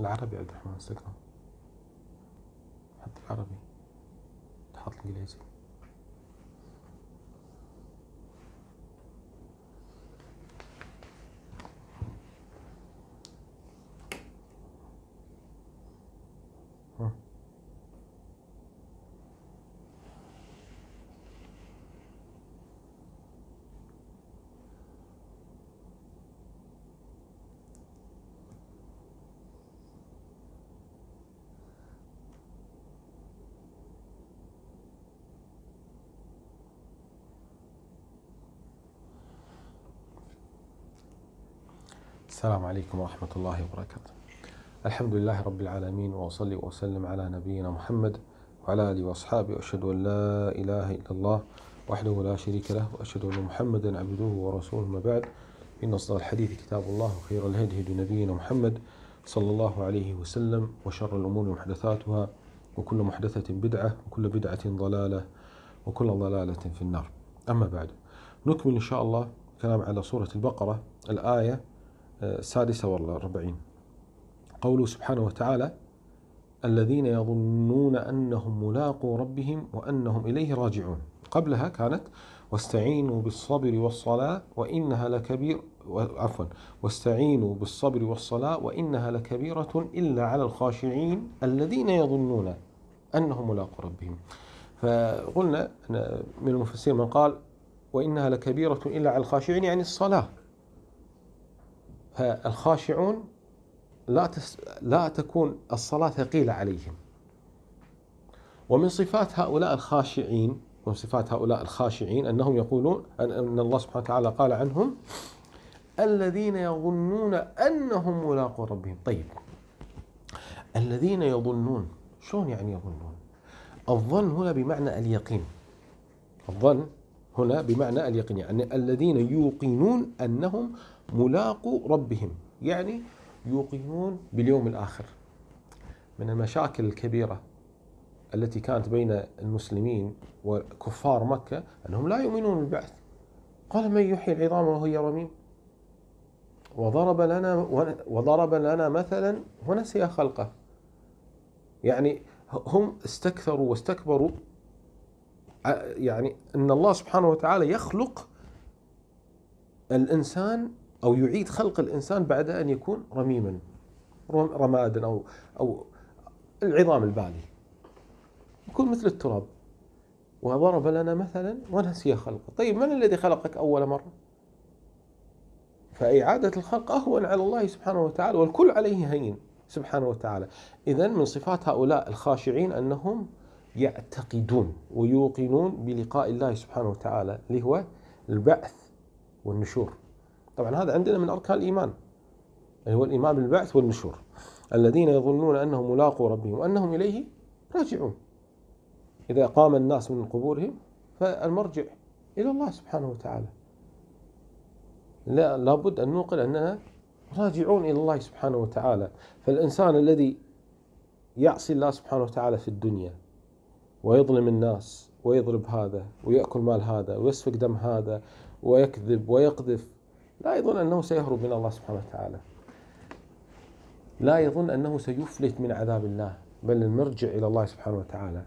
العربي عبد الرحمن انستغرام حط العربي تحط الانجليزي السلام عليكم ورحمة الله وبركاته الحمد لله رب العالمين وأصلي وأسلم على نبينا محمد وعلى آله وأصحابه أشهد أن لا إله إلا الله وحده لا شريك له وأشهد أن محمدا عبده ورسوله ما بعد إن أصدق الحديث كتاب الله وخير الهدي هدي نبينا محمد صلى الله عليه وسلم وشر الأمور محدثاتها وكل محدثة بدعة وكل بدعة ضلالة وكل ضلالة في النار أما بعد نكمل إن شاء الله كلام على سورة البقرة الآية السادسة والأربعين قوله سبحانه وتعالى الذين يظنون أنهم ملاقو ربهم وأنهم إليه راجعون قبلها كانت واستعينوا بالصبر والصلاة وإنها لكبير عفوا واستعينوا بالصبر والصلاة وإنها لكبيرة إلا على الخاشعين الذين يظنون أنهم ملاقو ربهم فقلنا من المفسرين من قال وإنها لكبيرة إلا على الخاشعين يعني الصلاة فالخاشعون لا تس لا تكون الصلاة ثقيلة عليهم ومن صفات هؤلاء الخاشعين من صفات هؤلاء الخاشعين أنهم يقولون أن الله سبحانه وتعالى قال عنهم الذين يظنون أنهم ملاقو ربهم طيب الذين يظنون شلون يعني يظنون الظن هنا بمعنى اليقين الظن هنا بمعنى اليقين يعني الذين يوقنون أنهم ملاقو ربهم يعني يوقنون باليوم الآخر من المشاكل الكبيرة التي كانت بين المسلمين وكفار مكة أنهم لا يؤمنون بالبعث قال من يحيي العظام وهي رميم وضرب لنا وضرب لنا مثلا ونسي خلقه يعني هم استكثروا واستكبروا يعني ان الله سبحانه وتعالى يخلق الانسان أو يعيد خلق الإنسان بعد أن يكون رميما رمادا أو أو العظام البالي يكون مثل التراب وضرب لنا مثلا ونسي خلقه طيب من الذي خلقك أول مرة فإعادة الخلق أهون على الله سبحانه وتعالى والكل عليه هين سبحانه وتعالى إذا من صفات هؤلاء الخاشعين أنهم يعتقدون ويوقنون بلقاء الله سبحانه وتعالى اللي هو البعث والنشور طبعا هذا عندنا من أركان الإيمان اللي يعني هو الإيمان بالبعث والنشور الذين يظنون أنهم ملاقوا ربهم وأنهم إليه راجعون إذا قام الناس من قبورهم فالمرجع إلى الله سبحانه وتعالى لا لابد أن نوقن أننا راجعون إلى الله سبحانه وتعالى فالإنسان الذي يعصي الله سبحانه وتعالى في الدنيا ويظلم الناس ويضرب هذا ويأكل مال هذا ويسفك دم هذا ويكذب ويقذف لا يظن أنه سيهرب من الله سبحانه وتعالى لا يظن أنه سيفلت من عذاب الله بل المرجع إلى الله سبحانه وتعالى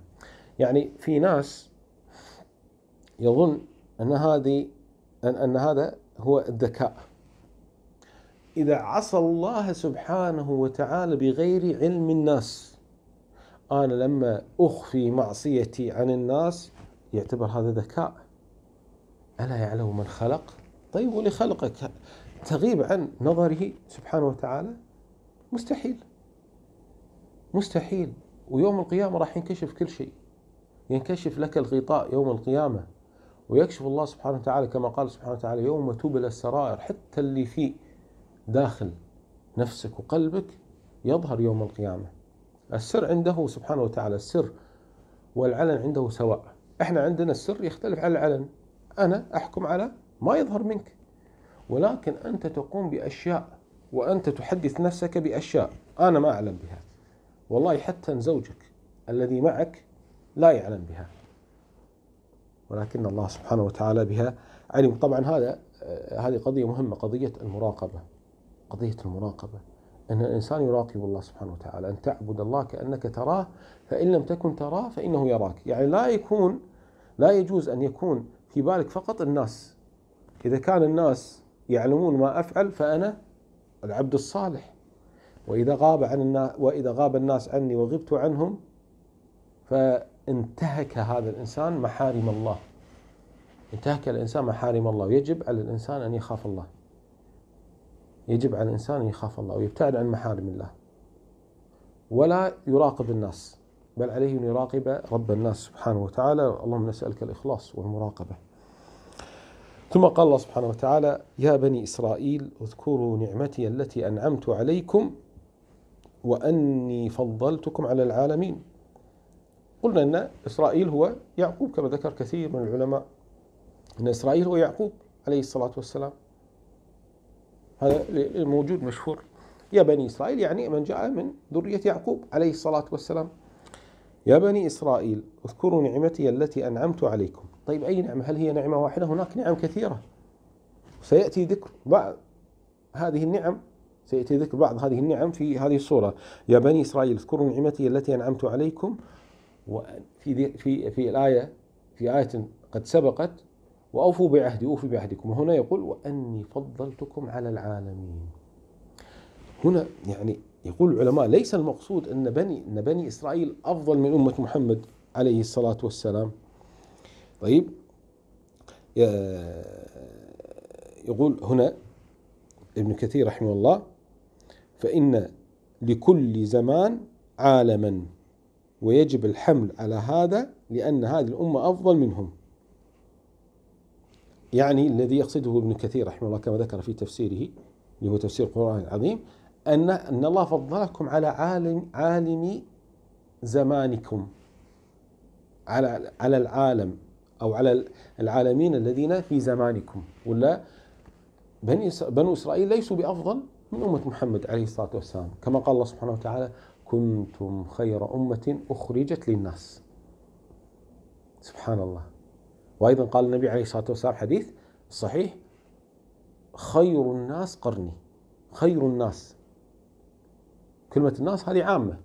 يعني في ناس يظن أن هذه أن, أن هذا هو الذكاء إذا عصى الله سبحانه وتعالى بغير علم الناس أنا لما أخفي معصيتي عن الناس يعتبر هذا ذكاء ألا يعلم من خلق؟ طيب ولخلقك تغيب عن نظره سبحانه وتعالى مستحيل مستحيل ويوم القيامة راح ينكشف كل شيء ينكشف لك الغطاء يوم القيامة ويكشف الله سبحانه وتعالى كما قال سبحانه وتعالى يوم تبلى السرائر حتى اللي في داخل نفسك وقلبك يظهر يوم القيامة السر عنده سبحانه وتعالى السر والعلن عنده سواء احنا عندنا السر يختلف عن العلن انا احكم على ما يظهر منك ولكن أنت تقوم بأشياء وأنت تحدث نفسك بأشياء أنا ما أعلم بها والله حتى زوجك الذي معك لا يعلم بها ولكن الله سبحانه وتعالى بها علم طبعا هذا آه، هذه قضية مهمة قضية المراقبة قضية المراقبة أن الإنسان يراقب الله سبحانه وتعالى أن تعبد الله كأنك تراه فإن لم تكن تراه فإنه يراك يعني لا يكون لا يجوز أن يكون في بالك فقط الناس إذا كان الناس يعلمون ما أفعل فأنا العبد الصالح وإذا غاب عن الناس وإذا غاب الناس عني وغبت عنهم فانتهك هذا الإنسان محارم الله انتهك الإنسان محارم الله ويجب على الإنسان أن يخاف الله يجب على الإنسان أن يخاف الله ويبتعد عن محارم الله ولا يراقب الناس بل عليه أن يراقب رب الناس سبحانه وتعالى اللهم نسألك الإخلاص والمراقبة ثم قال الله سبحانه وتعالى يا بني إسرائيل اذكروا نعمتي التي أنعمت عليكم وأني فضلتكم على العالمين قلنا أن إسرائيل هو يعقوب كما ذكر كثير من العلماء أن إسرائيل هو يعقوب عليه الصلاة والسلام هذا موجود مشهور يا بني إسرائيل يعني من جاء من ذرية يعقوب عليه الصلاة والسلام يا بني إسرائيل اذكروا نعمتي التي أنعمت عليكم طيب أي نعمة هل هي نعمة واحدة هناك نعم كثيرة سيأتي ذكر بعض هذه النعم سيأتي ذكر بعض هذه النعم في هذه الصورة يا بني إسرائيل اذكروا نعمتي التي أنعمت عليكم وفي في في الآية في آية قد سبقت وأوفوا بعهدي أوفوا بعهدكم وهنا يقول وأني فضلتكم على العالمين هنا يعني يقول العلماء ليس المقصود أن بني أن بني إسرائيل أفضل من أمة محمد عليه الصلاة والسلام طيب يقول هنا ابن كثير رحمه الله فإن لكل زمان عالما ويجب الحمل على هذا لأن هذه الأمة أفضل منهم يعني الذي يقصده ابن كثير رحمه الله كما ذكر في تفسيره اللي هو تفسير القرآن العظيم أن أن الله فضلكم على عالم عالم زمانكم على على العالم أو على العالمين الذين في زمانكم ولا بني بنو إسرائيل ليسوا بأفضل من أمة محمد عليه الصلاة والسلام كما قال الله سبحانه وتعالى كنتم خير أمة أخرجت للناس سبحان الله وأيضا قال النبي عليه الصلاة والسلام حديث صحيح خير الناس قرني خير الناس كلمة الناس هذه عامة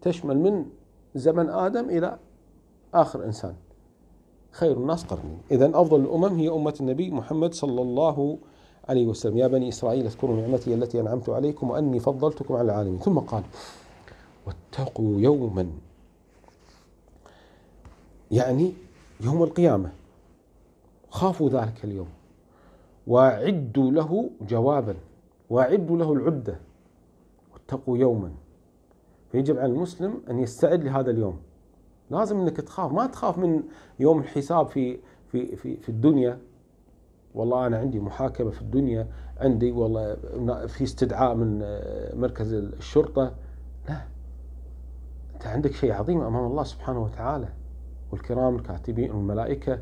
تشمل من زمن آدم إلى آخر إنسان خير الناس قرني إذا أفضل الأمم هي أمة النبي محمد صلى الله عليه وسلم يا بني إسرائيل اذكروا نعمتي التي أنعمت عليكم وأني فضلتكم على العالمين ثم قال واتقوا يوما يعني يوم القيامة خافوا ذلك اليوم واعدوا له جوابا واعدوا له العدة واتقوا يوما فيجب على المسلم أن يستعد لهذا اليوم لازم انك تخاف ما تخاف من يوم الحساب في في في في الدنيا والله انا عندي محاكمه في الدنيا عندي والله في استدعاء من آه، مركز الشرطه لا انت عندك شيء عظيم امام الله سبحانه وتعالى والكرام الكاتبين والملائكه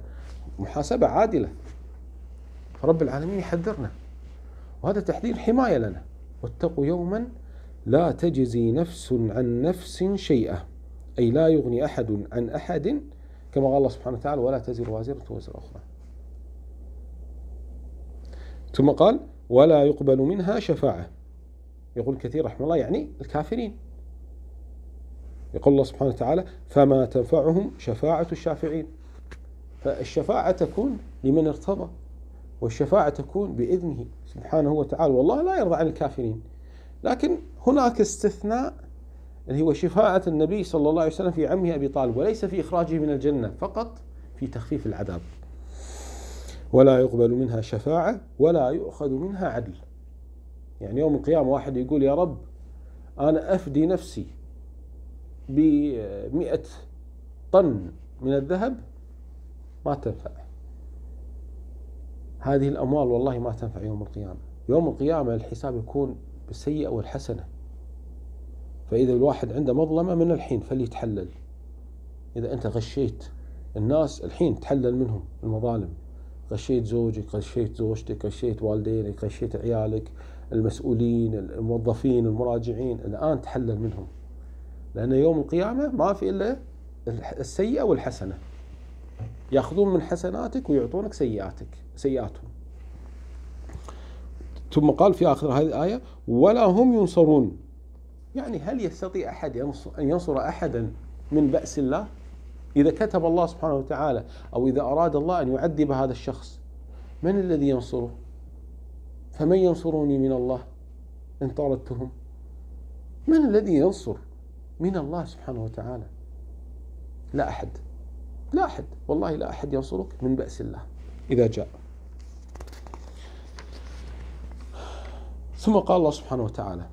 محاسبه عادله فرب العالمين يحذرنا وهذا تحذير حمايه لنا واتقوا يوما لا تجزي نفس عن نفس شيئا أي لا يغني أحد عن أحد كما قال الله سبحانه وتعالى ولا تزر وازرة وزر أخرى ثم قال ولا يقبل منها شفاعة يقول كثير رحمه الله يعني الكافرين يقول الله سبحانه وتعالى فما تنفعهم شفاعة الشافعين فالشفاعة تكون لمن ارتضى والشفاعة تكون بإذنه سبحانه وتعالى والله لا يرضى عن الكافرين لكن هناك استثناء اللي هو شفاءة النبي صلى الله عليه وسلم في عمه أبي طالب وليس في إخراجه من الجنة فقط في تخفيف العذاب ولا يقبل منها شفاعة ولا يؤخذ منها عدل يعني يوم القيامة واحد يقول يا رب أنا أفدي نفسي بمئة طن من الذهب ما تنفع هذه الأموال والله ما تنفع يوم القيامة يوم القيامة الحساب يكون بالسيئة والحسنة فإذا الواحد عنده مظلمة من الحين فليتحلل إذا أنت غشيت الناس الحين تحلل منهم المظالم غشيت زوجك غشيت زوجتك غشيت والدينك غشيت عيالك المسؤولين الموظفين المراجعين الآن تحلل منهم لأن يوم القيامة ما في إلا السيئة والحسنة يأخذون من حسناتك ويعطونك سيئاتك سيئاتهم ثم قال في آخر هذه الآية ولا هم ينصرون يعني هل يستطيع أحد أن ينصر أحدا من بأس الله إذا كتب الله سبحانه وتعالى أو إذا أراد الله أن يعذب هذا الشخص من الذي ينصره فمن ينصرني من الله إن طردتهم من الذي ينصر من الله سبحانه وتعالى لا أحد لا أحد والله لا أحد ينصرك من بأس الله إذا جاء ثم قال الله سبحانه وتعالى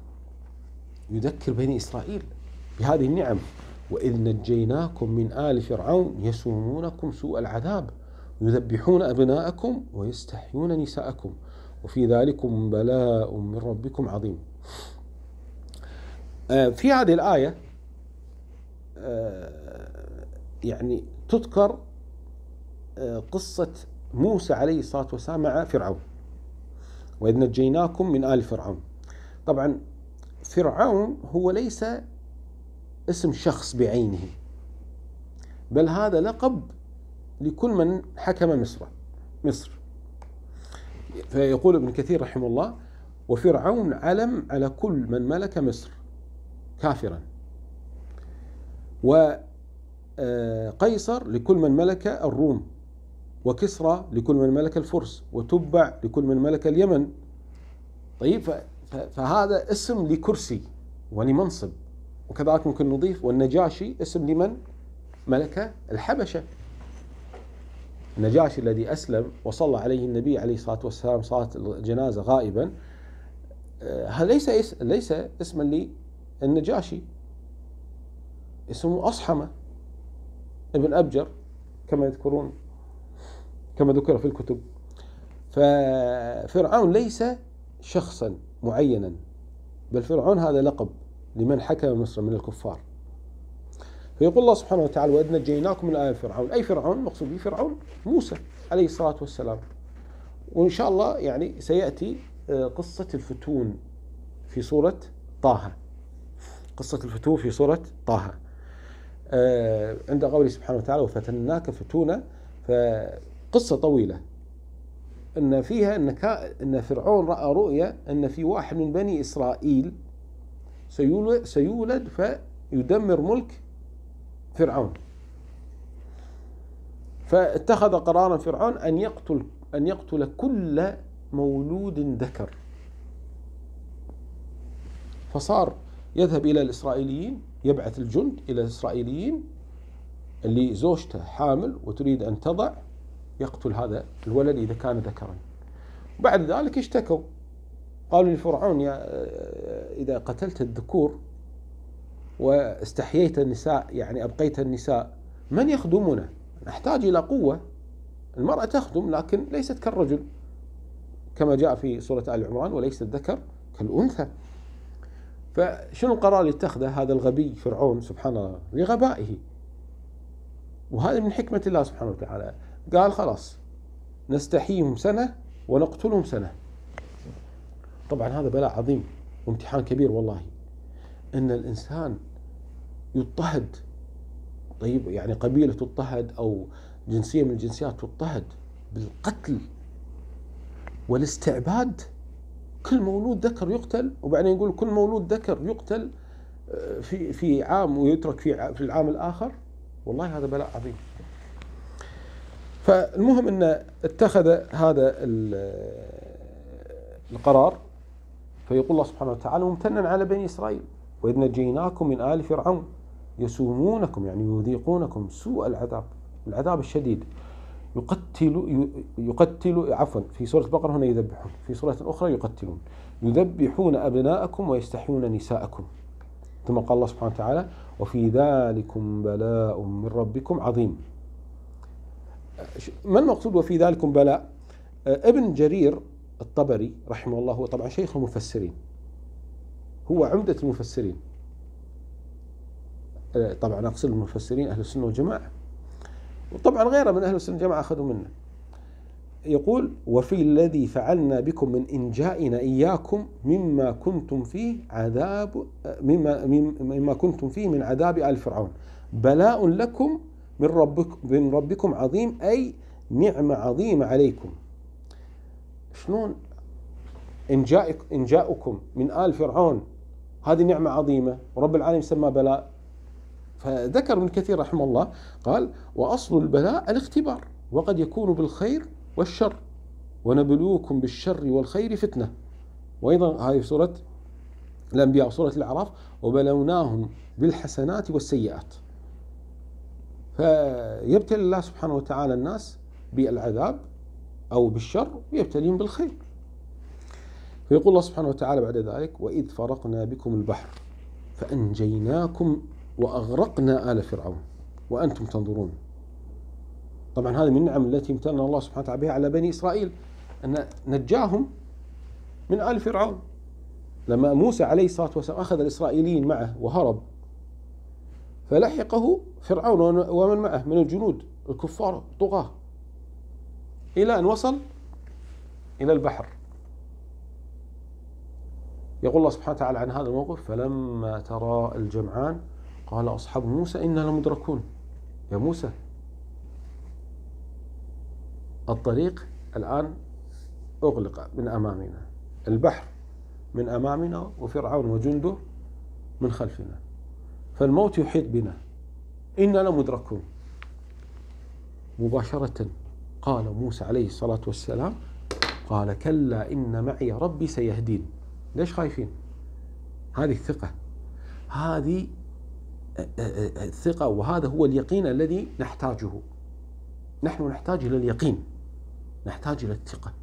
يذكر بني إسرائيل بهذه النعم وإذ نجيناكم من آل فرعون يسومونكم سوء العذاب يذبحون أبناءكم ويستحيون نساءكم وفي ذلكم بلاء من ربكم عظيم آه، في هذه الآية آه، يعني تذكر آه، قصة موسى عليه الصلاة والسلام مع فرعون وإذ نجيناكم من آل فرعون طبعا فرعون هو ليس اسم شخص بعينه بل هذا لقب لكل من حكم مصر مصر فيقول ابن كثير رحمه الله وفرعون علم على كل من ملك مصر كافرا وقيصر آه، لكل من ملك الروم وكسرى لكل من ملك الفرس وتبع لكل من ملك اليمن طيب فهذا اسم لكرسي ولمنصب وكذلك ممكن نضيف والنجاشي اسم لمن ملك الحبشة النجاشي الذي أسلم وصلى عليه النبي عليه الصلاة والسلام صلاة الجنازة غائبا هذا آه، ليس ليس اسما للنجاشي اسمه أصحمة ابن أبجر كما يذكرون كما ذكر في الكتب ففرعون ليس شخصا معينا بل فرعون هذا لقب لمن حكم مصر من الكفار فيقول الله سبحانه وتعالى وإذ نجيناكم من آل فرعون أي فرعون مقصود به فرعون موسى عليه الصلاة والسلام وإن شاء الله يعني سيأتي آه، قصة الفتون في سورة طه قصة الفتون في سورة طه آه، عند قوله سبحانه وتعالى وفتناك فتونا فقصة طويلة أن فيها أن, أن فرعون رأى رؤيا أن في واحد من بني إسرائيل سيولد سيولد فيدمر ملك فرعون فاتخذ قرارا فرعون أن يقتل أن يقتل كل مولود ذكر فصار يذهب إلى الإسرائيليين يبعث الجند إلى الإسرائيليين اللي زوجته حامل وتريد أن تضع يقتل هذا الولد إذا كان ذكرا بعد ذلك اشتكوا قالوا لفرعون يا آه، إذا قتلت الذكور واستحييت النساء يعني أبقيت النساء من يخدمنا نحتاج إلى قوة المرأة تخدم لكن ليست كالرجل كما جاء في سورة آل عمران وليس الذكر كالأنثى فشنو القرار اللي اتخذه هذا الغبي فرعون سبحان الله لغبائه وهذا من حكمة الله سبحانه وتعالى قال خلاص نستحييهم سنة ونقتلهم سنة طبعا هذا بلاء عظيم وامتحان كبير والله ان الانسان يضطهد طيب يعني قبيلة تضطهد او جنسية من الجنسيات تضطهد بالقتل والاستعباد كل مولود ذكر يقتل وبعدين يقول كل مولود ذكر يقتل آه، في في عام ويترك في في العام الاخر والله هذا بلاء عظيم فالمهم أن اتخذ هذا القرار فيقول الله سبحانه وتعالى ممتنا على بني إسرائيل وإذ نجيناكم من آل فرعون يسومونكم يعني يذيقونكم سوء العذاب العذاب الشديد يقتل يقتل عفوا في سورة البقرة هنا يذبحون في سورة أخرى يقتلون يذبحون أبناءكم ويستحيون نساءكم ثم قال الله سبحانه وتعالى وفي ذلكم بلاء من ربكم عظيم ما المقصود وفي ذلكم بلاء آه، ابن جرير الطبري رحمه الله هو طبعا شيخ المفسرين هو عمدة المفسرين آه، طبعا أقصد المفسرين أهل السنة والجماعة وطبعا غيره من أهل السنة والجماعة أخذوا منه يقول وفي الذي فعلنا بكم من إنجائنا إياكم مما كنتم فيه عذاب آه، مما, مما كنتم فيه من عذاب آل فرعون بلاء لكم من ربكم من ربكم عظيم أي نعمة عظيمة عليكم شلون إن جاءك إن جاءكم من آل فرعون هذه نعمة عظيمة ورب العالمين سمى بلاء فذكر ابن كثير رحمه الله قال وأصل البلاء الاختبار وقد يكون بالخير والشر ونبلوكم بالشر والخير فتنة وأيضا هذه سورة الأنبياء وسورة الأعراف وبلوناهم بالحسنات والسيئات فيبتلي الله سبحانه وتعالى الناس بالعذاب أو بالشر ويبتليهم بالخير فيقول الله سبحانه وتعالى بعد ذلك وإذ فرقنا بكم البحر فأنجيناكم وأغرقنا آل فرعون وأنتم تنظرون طبعا هذه من النعم التي امتن الله سبحانه وتعالى بها على بني إسرائيل أن نجاهم من آل فرعون لما موسى عليه الصلاة والسلام أخذ الإسرائيليين معه وهرب فلحقه فرعون ومن معه من الجنود الكفار طغاة إلى أن وصل إلى البحر يقول الله سبحانه وتعالى عن هذا الموقف فلما ترى الجمعان قال أصحاب موسى إنا لمدركون يا موسى الطريق الآن أغلق من أمامنا البحر من أمامنا وفرعون وجنده من خلفنا فالموت يحيط بنا إنا لمدركون مباشرة قال موسى عليه الصلاة والسلام قال كلا إن معي ربي سيهدين ليش خايفين هذه الثقة هذه الثقة وهذا هو اليقين الذي نحتاجه نحن نحتاج إلى اليقين نحتاج إلى الثقة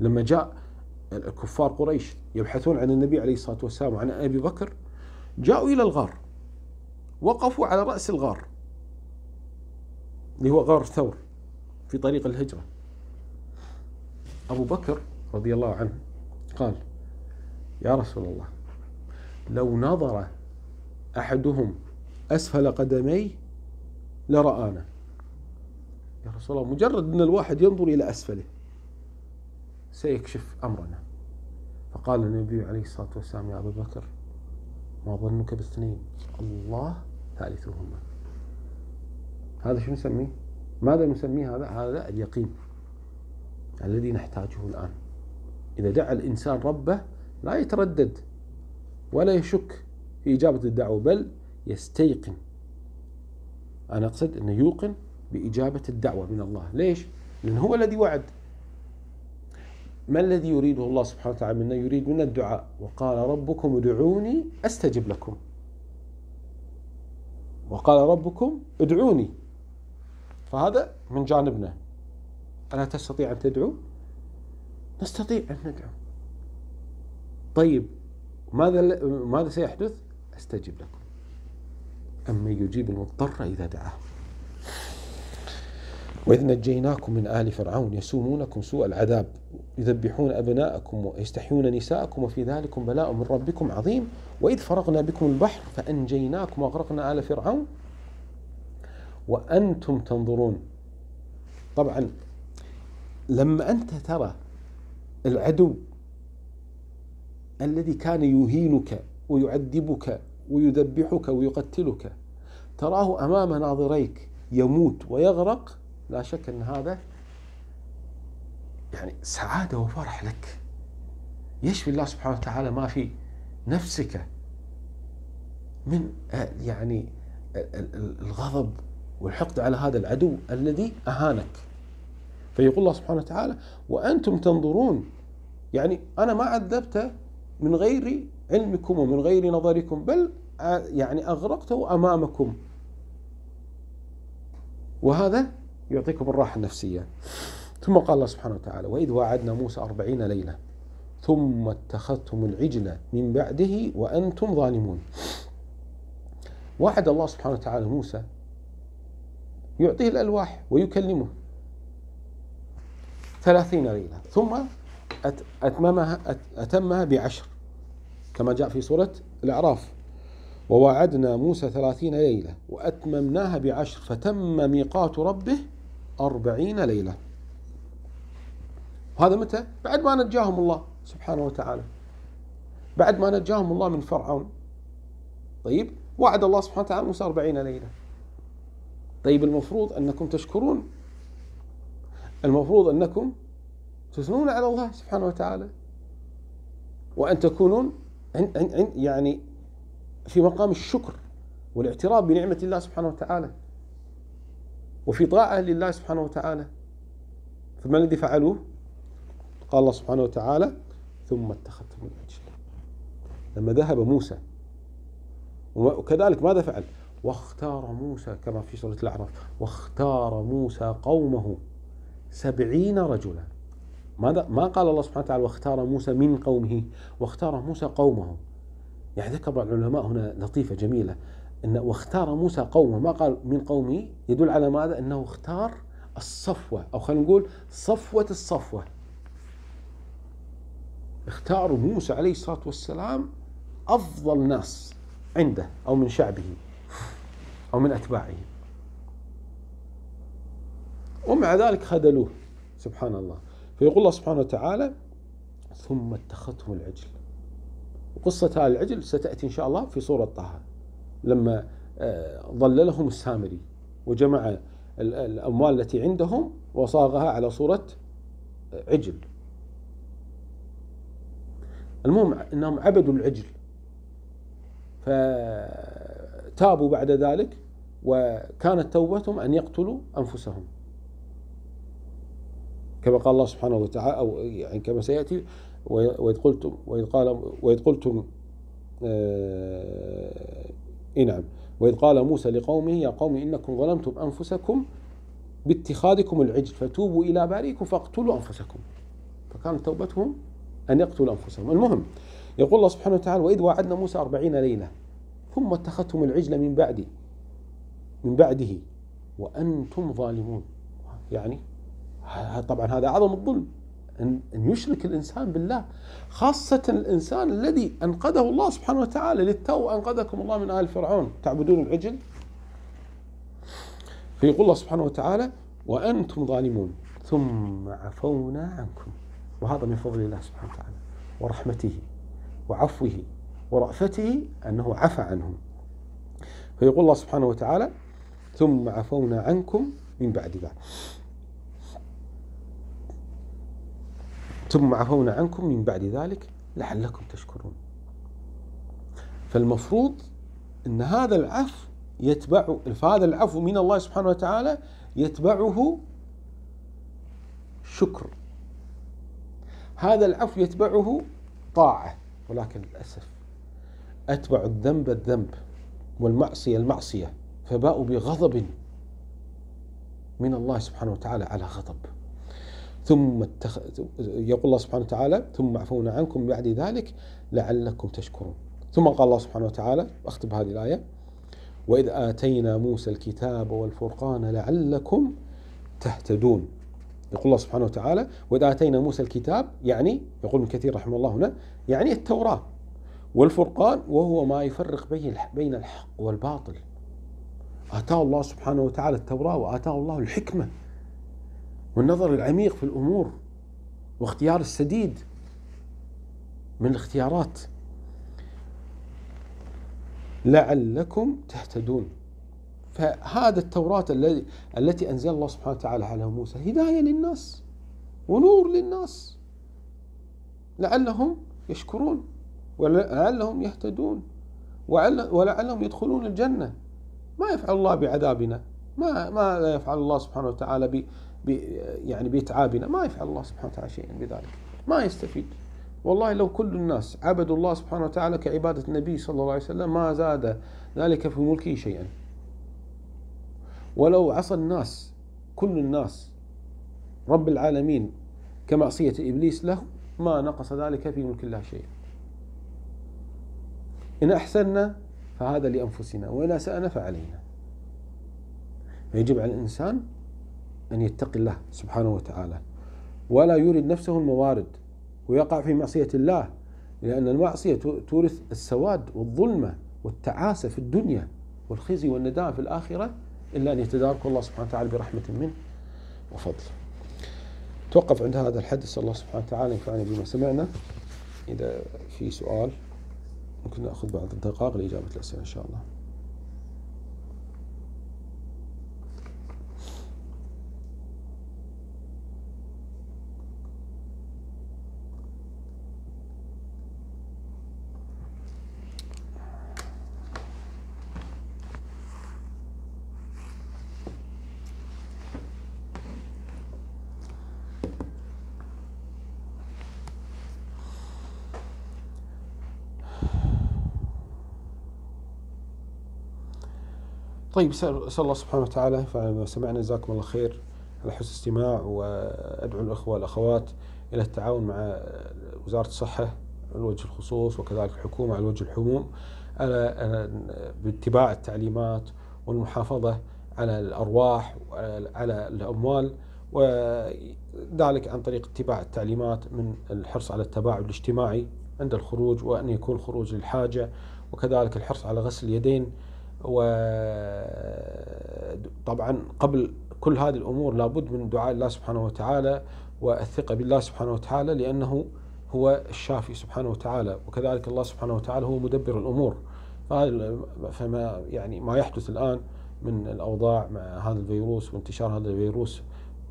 لما جاء الكفار قريش يبحثون عن النبي عليه الصلاة والسلام وعن أبي بكر جاءوا إلى الغار وقفوا على رأس الغار اللي هو غار ثور في طريق الهجرة أبو بكر رضي الله عنه قال يا رسول الله لو نظر أحدهم أسفل قدمي لرآنا يا رسول الله مجرد أن الواحد ينظر إلى أسفله سيكشف أمرنا فقال النبي عليه الصلاة والسلام يا أبو بكر ما ظنك باثنين الله ثالثهما هذا شو نسميه؟ ماذا نسميه هذا؟ هذا اليقين الذي نحتاجه الآن إذا دعا الإنسان ربه لا يتردد ولا يشك في إجابة الدعوة بل يستيقن أنا أقصد أنه يوقن بإجابة الدعوة من الله ليش؟ لأنه هو الذي وعد ما الذي يريده الله سبحانه وتعالى منا؟ يريد منا الدعاء وقال ربكم ادعوني أستجب لكم وقال ربكم ادعوني فهذا من جانبنا ألا تستطيع أن تدعو؟ نستطيع أن ندعو طيب ماذا ماذا سيحدث؟ أستجب لكم أما يجيب المضطر إذا دعاه وإذ نجيناكم من آل فرعون يسومونكم سوء العذاب يذبحون أبناءكم ويستحيون نساءكم وفي ذلكم بلاء من ربكم عظيم وإذ فرغنا بكم البحر فأنجيناكم وأغرقنا آل فرعون وأنتم تنظرون طبعا لما أنت ترى العدو الذي كان يهينك ويعذبك ويذبحك ويقتلك تراه أمام ناظريك يموت ويغرق لا شك أن هذا يعني سعادة وفرح لك يشفي الله سبحانه وتعالى ما في نفسك من آه، يعني آه، الغضب والحقد على هذا العدو الذي أهانك فيقول الله سبحانه وتعالى وأنتم تنظرون يعني أنا ما عذبته من غير علمكم ومن غير نظركم بل آه، يعني أغرقته أمامكم وهذا يعطيكم الراحة النفسية ثم قال الله سبحانه وتعالى وإذ وعدنا موسى أربعين ليلة ثم اتخذتم العجلة من بعده وأنتم ظالمون وعد الله سبحانه وتعالى موسى يعطيه الألواح ويكلمه ثلاثين ليلة ثم أتممها أتمها بعشر كما جاء في سورة الأعراف ووعدنا موسى ثلاثين ليلة وأتممناها بعشر فتم ميقات ربه أربعين ليلة وهذا متى؟ بعد ما نجاهم الله سبحانه وتعالى بعد ما نجاهم الله من فرعون طيب وعد الله سبحانه وتعالى موسى أربعين ليلة طيب المفروض أنكم تشكرون المفروض أنكم تثنون على الله سبحانه وتعالى وأن تكونون يعني في مقام الشكر والاعتراف بنعمة الله سبحانه وتعالى وفي طاعة لله سبحانه وتعالى فما الذي فعلوه قال الله سبحانه وتعالى ثم اتخذتم العجل لما ذهب موسى وكذلك ماذا فعل واختار موسى كما في سورة الأعراف واختار موسى قومه سبعين رجلا ماذا ما قال الله سبحانه وتعالى واختار موسى من قومه واختار موسى قومه يعني ذكر بعض العلماء هنا لطيفة جميلة إن واختار موسى قومه ما قال من قومي يدل على ماذا أنه اختار الصفوة أو خلينا نقول صفوة الصفوة اختار موسى عليه الصلاة والسلام أفضل ناس عنده أو من شعبه أو من أتباعه ومع ذلك خذلوه سبحان الله فيقول الله سبحانه وتعالى ثم اتخذهم العجل وقصة هذا العجل ستأتي إن شاء الله في سورة طه لما آه، ظللهم السامري وجمع الأموال التي عندهم وصاغها على صورة آه، عجل المهم أنهم عبدوا العجل فتابوا بعد ذلك وكانت توبتهم أن يقتلوا أنفسهم كما قال الله سبحانه وتعالى أو يعني كما سيأتي وإذ قلتم وإذ قال وإذ قلتم آه اي نعم وإذ قال موسى لقومه يا قوم إنكم ظلمتم أنفسكم باتخاذكم العجل فتوبوا إلى بارئكم فاقتلوا أنفسكم فكانت توبتهم أن يقتلوا أنفسهم المهم يقول الله سبحانه وتعالى وإذ وعدنا موسى أربعين ليلة ثم اتخذتم العجل من بعدي من بعده وأنتم ظالمون يعني طبعا هذا عظم الظلم أن يشرك الإنسان بالله خاصة الإنسان الذي أنقذه الله سبحانه وتعالى للتو أنقذكم الله من آل فرعون تعبدون العجل فيقول الله سبحانه وتعالى وأنتم ظالمون ثم عفونا عنكم وهذا من فضل الله سبحانه وتعالى ورحمته وعفوه ورأفته أنه عفى عنهم فيقول الله سبحانه وتعالى ثم عفونا عنكم من بعد ذلك ثم عفونا عنكم من بعد ذلك لعلكم تشكرون فالمفروض أن هذا العفو يتبع فهذا العفو من الله سبحانه وتعالى يتبعه شكر هذا العفو يتبعه طاعة ولكن للأسف أتبع الذنب الذنب والمعصية المعصية فباءوا بغضب من الله سبحانه وتعالى على غضب ثم التخ... يقول الله سبحانه وتعالى ثم عفونا عنكم بعد ذلك لعلكم تشكرون ثم قال الله سبحانه وتعالى أختم هذه الآية وإذ آتينا موسى الكتاب والفرقان لعلكم تهتدون يقول الله سبحانه وتعالى وإذ آتينا موسى الكتاب يعني يقول ابن كثير رحمه الله هنا يعني التوراة والفرقان وهو ما يفرق بين الحق والباطل آتاه الله سبحانه وتعالى التوراة وآتاه الله الحكمة والنظر العميق في الأمور واختيار السديد من الاختيارات لعلكم تهتدون فهذا التوراة الذي التي أنزل الله سبحانه وتعالى على موسى هداية للناس ونور للناس لعلهم يشكرون ولعلهم يهتدون ولعلهم يدخلون الجنة ما يفعل الله بعذابنا ما ما لا يفعل الله سبحانه وتعالى بي يعني بيتعابنا ما يفعل الله سبحانه وتعالى شيئا بذلك ما يستفيد والله لو كل الناس عبدوا الله سبحانه وتعالى كعبادة النبي صلى الله عليه وسلم ما زاد ذلك في ملكه شيئا ولو عصى الناس كل الناس رب العالمين كمعصية إبليس له ما نقص ذلك في ملك الله شيئا إن أحسنا فهذا لأنفسنا وإن أسأنا فعلينا فيجب على الإنسان أن يتقي الله سبحانه وتعالى ولا يورد نفسه الموارد ويقع في معصية الله لأن المعصية تورث السواد والظلمة والتعاسة في الدنيا والخزي والنداء في الآخرة إلا أن يتدارك الله سبحانه وتعالى برحمة منه وفضل توقف عند هذا الحدث الله سبحانه وتعالى ينفعنا بما سمعنا إذا في سؤال ممكن نأخذ بعض الدقائق لإجابة الأسئلة إن شاء الله طيب اسال الله سبحانه وتعالى فما سمعنا جزاكم الله خير على حسن الاستماع وادعو الاخوه والاخوات الى التعاون مع وزاره الصحه على وجه الخصوص وكذلك الحكومه على وجه الحموم على باتباع التعليمات والمحافظه على الارواح وعلى الاموال وذلك عن طريق اتباع التعليمات من الحرص على التباعد الاجتماعي عند الخروج وان يكون الخروج للحاجه وكذلك الحرص على غسل اليدين وطبعا قبل كل هذه الأمور لابد من دعاء الله سبحانه وتعالى والثقة بالله سبحانه وتعالى لأنه هو الشافي سبحانه وتعالى وكذلك الله سبحانه وتعالى هو مدبر الأمور فما يعني ما يحدث الآن من الأوضاع مع هذا الفيروس وانتشار هذا الفيروس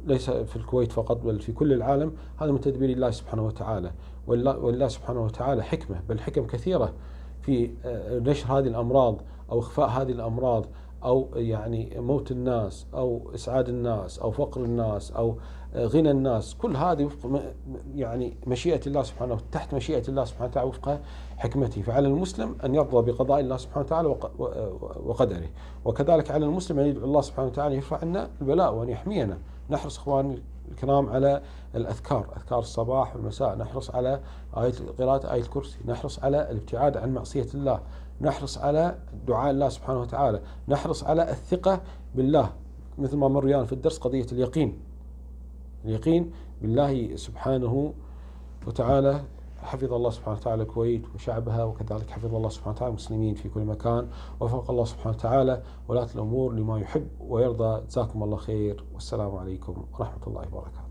ليس في الكويت فقط بل في كل العالم هذا من تدبير الله سبحانه وتعالى ولله سبحانه وتعالى حكمة بل حكم كثيرة في آه، نشر هذه الأمراض أو إخفاء هذه الأمراض أو يعني موت الناس أو إسعاد الناس أو فقر الناس أو غنى الناس كل هذه وفق يعني مشيئة الله سبحانه وتعالى تحت مشيئة الله سبحانه وتعالى وفق حكمته فعلى المسلم أن يرضى بقضاء الله سبحانه وتعالى وقدره وكذلك على المسلم أن يدعو الله سبحانه وتعالى يرفع عنا البلاء وأن يحمينا نحرص إخواني الكرام على الأذكار أذكار الصباح والمساء نحرص على آية قراءة آية الكرسي نحرص على الابتعاد عن معصية الله نحرص على دعاء الله سبحانه وتعالى نحرص على الثقة بالله مثل ما مر في الدرس قضية اليقين اليقين بالله سبحانه وتعالى حفظ الله سبحانه وتعالى الكويت وشعبها وكذلك حفظ الله سبحانه وتعالى المسلمين في كل مكان وفق الله سبحانه وتعالى ولاة الأمور لما يحب ويرضى جزاكم الله خير والسلام عليكم ورحمة الله وبركاته